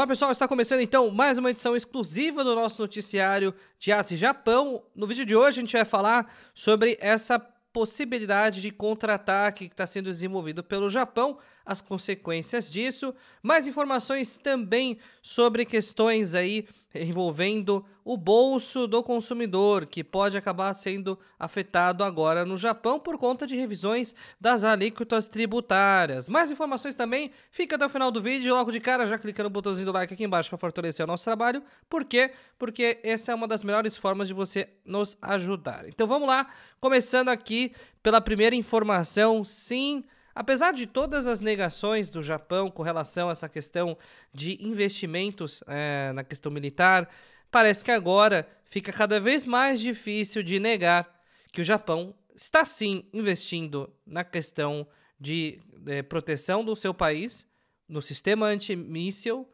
Olá pessoal, está começando então mais uma edição exclusiva do nosso noticiário de Ásia e Japão. No vídeo de hoje a gente vai falar sobre essa possibilidade de contra-ataque que está sendo desenvolvido pelo Japão as consequências disso. Mais informações também sobre questões aí envolvendo o bolso do consumidor, que pode acabar sendo afetado agora no Japão por conta de revisões das alíquotas tributárias. Mais informações também, fica até o final do vídeo, logo de cara já clica no botãozinho do like aqui embaixo para fortalecer o nosso trabalho. Por quê? Porque essa é uma das melhores formas de você nos ajudar. Então vamos lá, começando aqui pela primeira informação, sim, Apesar de todas as negações do Japão com relação a essa questão de investimentos é, na questão militar, parece que agora fica cada vez mais difícil de negar que o Japão está sim investindo na questão de é, proteção do seu país, no sistema antimíssil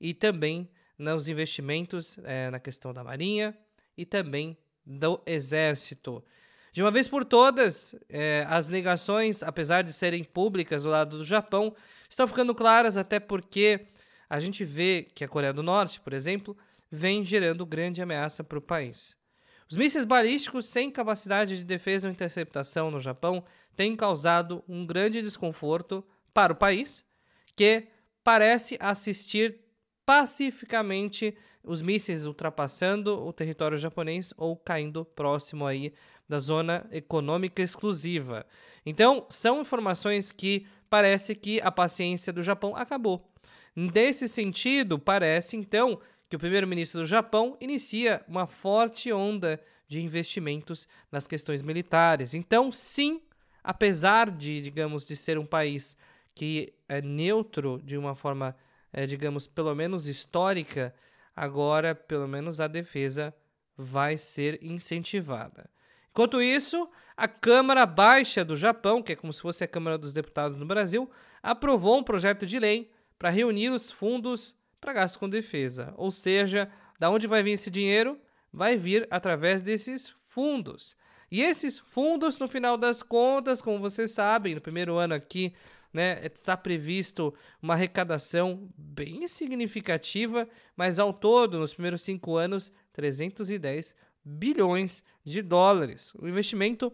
e também nos investimentos é, na questão da Marinha e também do Exército. De uma vez por todas, é, as ligações, apesar de serem públicas do lado do Japão, estão ficando claras, até porque a gente vê que a Coreia do Norte, por exemplo, vem gerando grande ameaça para o país. Os mísseis balísticos sem capacidade de defesa ou interceptação no Japão têm causado um grande desconforto para o país, que parece assistir pacificamente os mísseis ultrapassando o território japonês ou caindo próximo aí da Zona Econômica Exclusiva. Então, são informações que parece que a paciência do Japão acabou. Nesse sentido, parece então que o primeiro-ministro do Japão inicia uma forte onda de investimentos nas questões militares. Então, sim, apesar de, digamos, de ser um país que é neutro de uma forma, é, digamos, pelo menos histórica, agora, pelo menos, a defesa vai ser incentivada. Enquanto isso, a Câmara Baixa do Japão, que é como se fosse a Câmara dos Deputados no Brasil, aprovou um projeto de lei para reunir os fundos para gastos com defesa. Ou seja, da onde vai vir esse dinheiro? Vai vir através desses fundos. E esses fundos, no final das contas, como vocês sabem, no primeiro ano aqui, né, está previsto uma arrecadação bem significativa, mas ao todo, nos primeiros cinco anos, 310 bilhões de dólares. Um investimento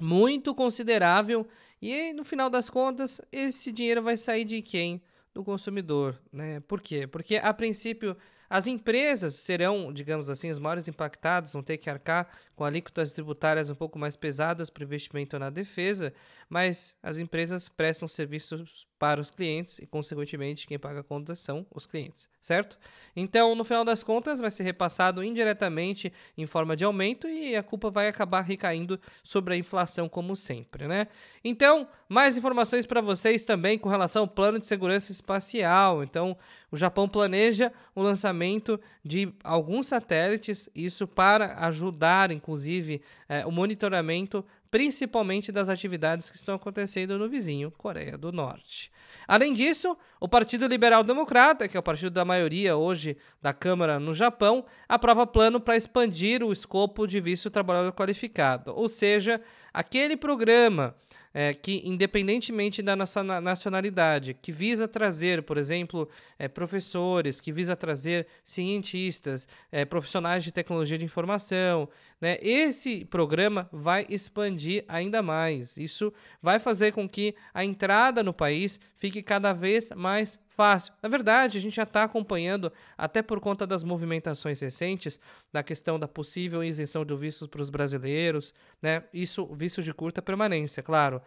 muito considerável e no final das contas esse dinheiro vai sair de quem? Do consumidor, né? Por quê? Porque a princípio as empresas serão, digamos assim, as maiores impactadas, vão ter que arcar com alíquotas tributárias um pouco mais pesadas para o investimento na defesa, mas as empresas prestam serviços para os clientes e, consequentemente, quem paga a conta são os clientes, certo? Então, no final das contas, vai ser repassado indiretamente em forma de aumento e a culpa vai acabar recaindo sobre a inflação, como sempre, né? Então, mais informações para vocês também com relação ao plano de segurança espacial. Então, o Japão planeja o lançamento de alguns satélites, isso para ajudar, inclusive, eh, o monitoramento principalmente das atividades que estão acontecendo no vizinho Coreia do Norte. Além disso, o Partido Liberal Democrata, que é o partido da maioria hoje da Câmara no Japão, aprova plano para expandir o escopo de visto trabalhador qualificado, ou seja, aquele programa é, que, independentemente da nossa nacionalidade, que visa trazer, por exemplo, é, professores, que visa trazer cientistas, é, profissionais de tecnologia de informação, né? Esse programa vai expandir ainda mais. Isso vai fazer com que a entrada no país fique cada vez mais fácil. Na verdade, a gente já está acompanhando, até por conta das movimentações recentes, da questão da possível isenção de vistos para os brasileiros, né? Isso, visto de curta permanência, claro.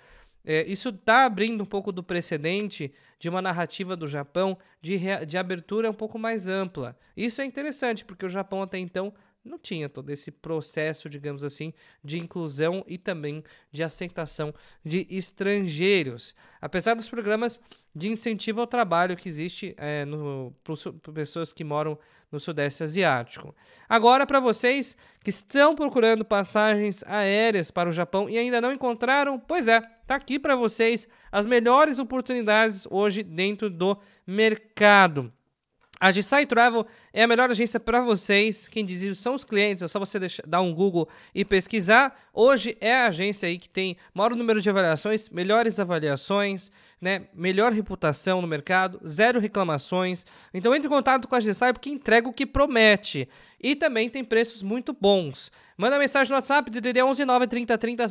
É, isso está abrindo um pouco do precedente de uma narrativa do Japão de, de abertura um pouco mais ampla. Isso é interessante, porque o Japão até então não tinha todo esse processo, digamos assim, de inclusão e também de aceitação de estrangeiros. Apesar dos programas de incentivo ao trabalho que existe é, para pessoas que moram no Sudeste Asiático. Agora, para vocês que estão procurando passagens aéreas para o Japão e ainda não encontraram, pois é, está aqui para vocês as melhores oportunidades hoje dentro do mercado. A Gisai Travel é a melhor agência para vocês. Quem diz isso são os clientes, é só você deixar, dar um Google e pesquisar. Hoje é a agência aí que tem maior número de avaliações, melhores avaliações, né? melhor reputação no mercado, zero reclamações. Então entre em contato com a Gisai é porque entrega o que promete e também tem preços muito bons. Manda mensagem no WhatsApp, DDD 11 930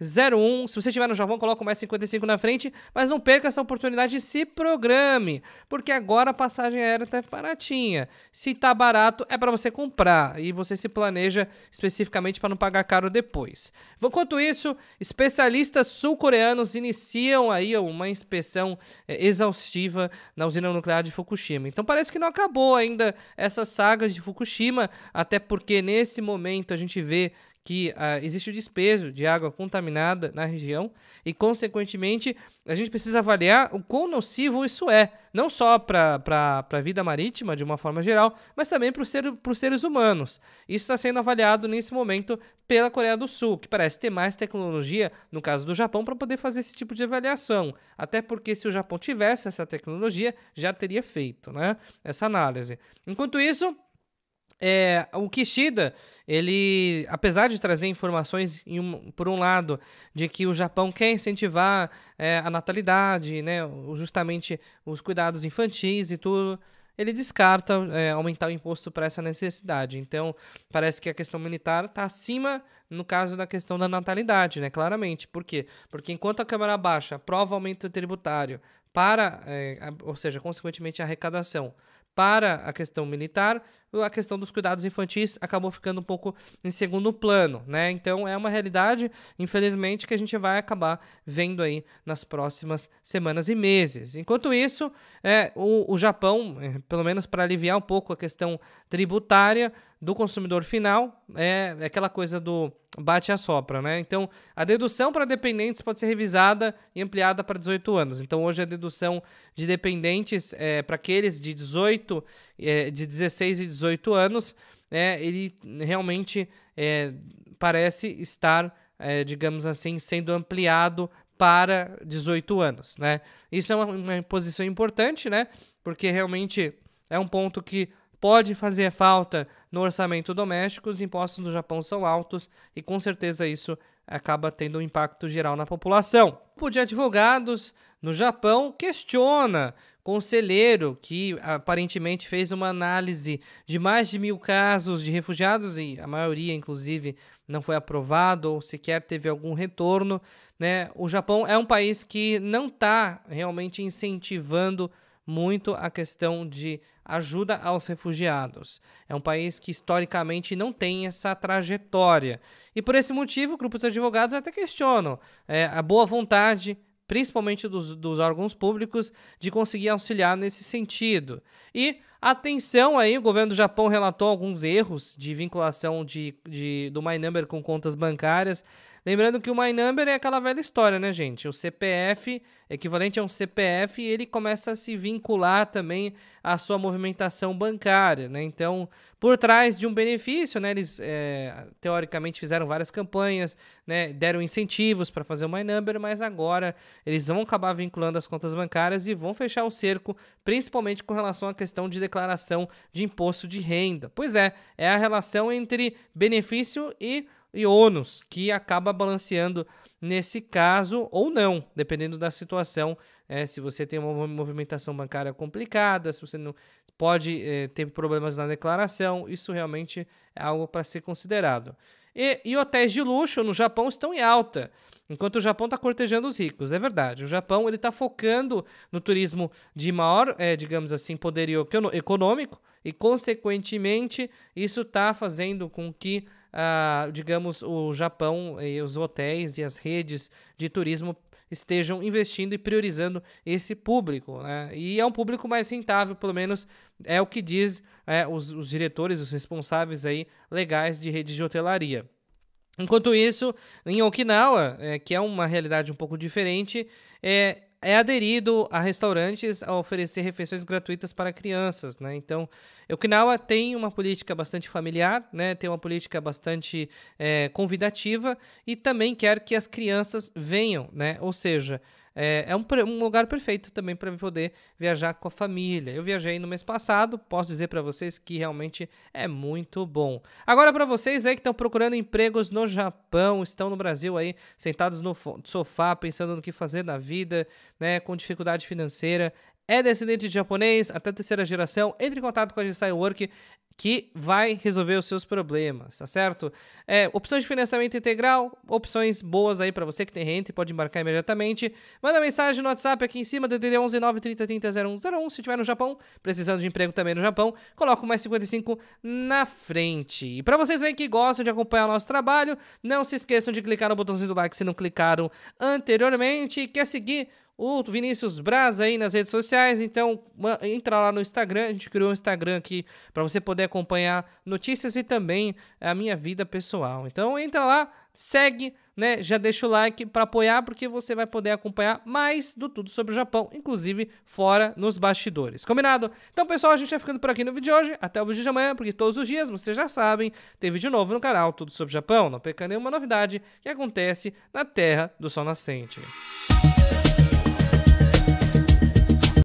0101. Se você estiver no Japão, coloca o mais 55 na frente, mas não perca essa oportunidade e se programe, porque agora a passagem aérea tá baratinha. Se tá barato, é para você comprar e você se planeja especificamente para não pagar caro depois. Enquanto isso, especialistas sul-coreanos iniciam aí uma inspeção é, exaustiva na usina nuclear de Fukushima. Então parece que não acabou ainda essa saga de Fukushima até porque nesse momento a gente vê que uh, existe o despejo de água contaminada na região e, consequentemente, a gente precisa avaliar o quão nocivo isso é, não só para a vida marítima de uma forma geral, mas também para os ser, seres humanos. Isso está sendo avaliado nesse momento pela Coreia do Sul, que parece ter mais tecnologia, no caso do Japão, para poder fazer esse tipo de avaliação. Até porque, se o Japão tivesse essa tecnologia, já teria feito né, essa análise. Enquanto isso. É, o Kishida, ele, apesar de trazer informações, um, por um lado, de que o Japão quer incentivar é, a natalidade, né, justamente os cuidados infantis e tudo, ele descarta é, aumentar o imposto para essa necessidade. Então, parece que a questão militar está acima, no caso da questão da natalidade, né? Claramente. Por quê? Porque enquanto a Câmara Baixa aprova aumento tributário para, é, ou seja, consequentemente, a arrecadação para a questão militar, a questão dos cuidados infantis acabou ficando um pouco em segundo plano, né? Então é uma realidade, infelizmente, que a gente vai acabar vendo aí nas próximas semanas e meses. Enquanto isso, é, o, o Japão, é, pelo menos para aliviar um pouco a questão tributária do consumidor final, é, é aquela coisa do bate a sopra, né? Então, a dedução para dependentes pode ser revisada e ampliada para 18 anos. Então, hoje a dedução de dependentes é, para aqueles de 18 é, de 16 e 18 anos, é, ele realmente é, parece estar, é, digamos assim, sendo ampliado para 18 anos, né? Isso é uma, uma posição importante, né? Porque realmente é um ponto que pode fazer falta no orçamento doméstico, os impostos do Japão são altos e com certeza isso acaba tendo um impacto geral na população. O grupo de advogados no Japão questiona conselheiro que aparentemente fez uma análise de mais de mil casos de refugiados e a maioria, inclusive, não foi aprovado ou sequer teve algum retorno. Né? O Japão é um país que não está realmente incentivando muito a questão de ajuda aos refugiados. É um país que historicamente não tem essa trajetória. E por esse motivo, grupos de advogados até questionam é, a boa vontade principalmente dos, dos, órgãos públicos, de conseguir auxiliar nesse sentido. E atenção aí, o governo do Japão relatou alguns erros de vinculação de, de, do My Number com contas bancárias Lembrando que o My Number é aquela velha história, né, gente? O CPF, equivalente a um CPF, ele começa a se vincular também à sua movimentação bancária, né? Então, por trás de um benefício, né, eles é, teoricamente fizeram várias campanhas, né, deram incentivos para fazer o My Number, mas agora eles vão acabar vinculando as contas bancárias e vão fechar o cerco, principalmente com relação à questão de declaração de imposto de renda. Pois é, é a relação entre benefício e e ônus que acaba balanceando nesse caso ou não, dependendo da situação. É, se você tem uma movimentação bancária complicada, se você não pode é, ter problemas na declaração, isso realmente é algo para ser considerado. E, e, hotéis de luxo no Japão estão em alta, enquanto o Japão está cortejando os ricos, é verdade. O Japão ele está focando no turismo de maior, é, digamos assim, poderio econômico e, consequentemente, isso está fazendo com que ah, digamos, o Japão e os hotéis e as redes de turismo estejam investindo e priorizando esse público. Né? E é um público mais rentável, pelo menos é o que diz é, os, os diretores, os responsáveis aí legais de redes de hotelaria. Enquanto isso, em Okinawa, é, que é uma realidade um pouco diferente, é, é aderido a restaurantes a oferecer refeições gratuitas para crianças, né? Então, o Okinawa tem uma política bastante familiar, né? Tem uma política bastante é, convidativa e também quer que as crianças venham, né? Ou seja, é, é um, um, lugar perfeito também para poder viajar com a família. Eu viajei no mês passado, posso dizer para vocês que realmente é muito bom. Agora, para vocês aí que estão procurando empregos no Japão, estão no Brasil aí, sentados no sofá, pensando no que fazer na vida, né, com dificuldade financeira, é descendente de japonês até terceira geração, entre em contato com a Gestai Work que vai resolver os seus problemas, tá certo? É, opções de financiamento integral, opções boas aí para você que tem renta e pode embarcar imediatamente. Manda mensagem no WhatsApp aqui em cima, DDD 11 930 30 Se tiver no Japão, precisando de emprego também no Japão, coloca o mais 55 na frente. E para vocês aí que gostam de acompanhar o nosso trabalho, não se esqueçam de clicar no botãozinho do like se não clicaram anteriormente e quer seguir o Vinícius Braz aí nas redes sociais. Então, uma, entra lá no Instagram. A gente criou um Instagram aqui para você poder acompanhar notícias e também a minha vida pessoal. Então, entra lá, segue, né? Já deixa o like para apoiar, porque você vai poder acompanhar mais do tudo sobre o Japão, inclusive fora nos bastidores. Combinado? Então, pessoal, a gente vai ficando por aqui no vídeo de hoje. Até o vídeo de amanhã, porque todos os dias, vocês já sabem, tem vídeo novo no canal Tudo sobre o Japão. Não perca nenhuma novidade que acontece na terra do sol nascente. Música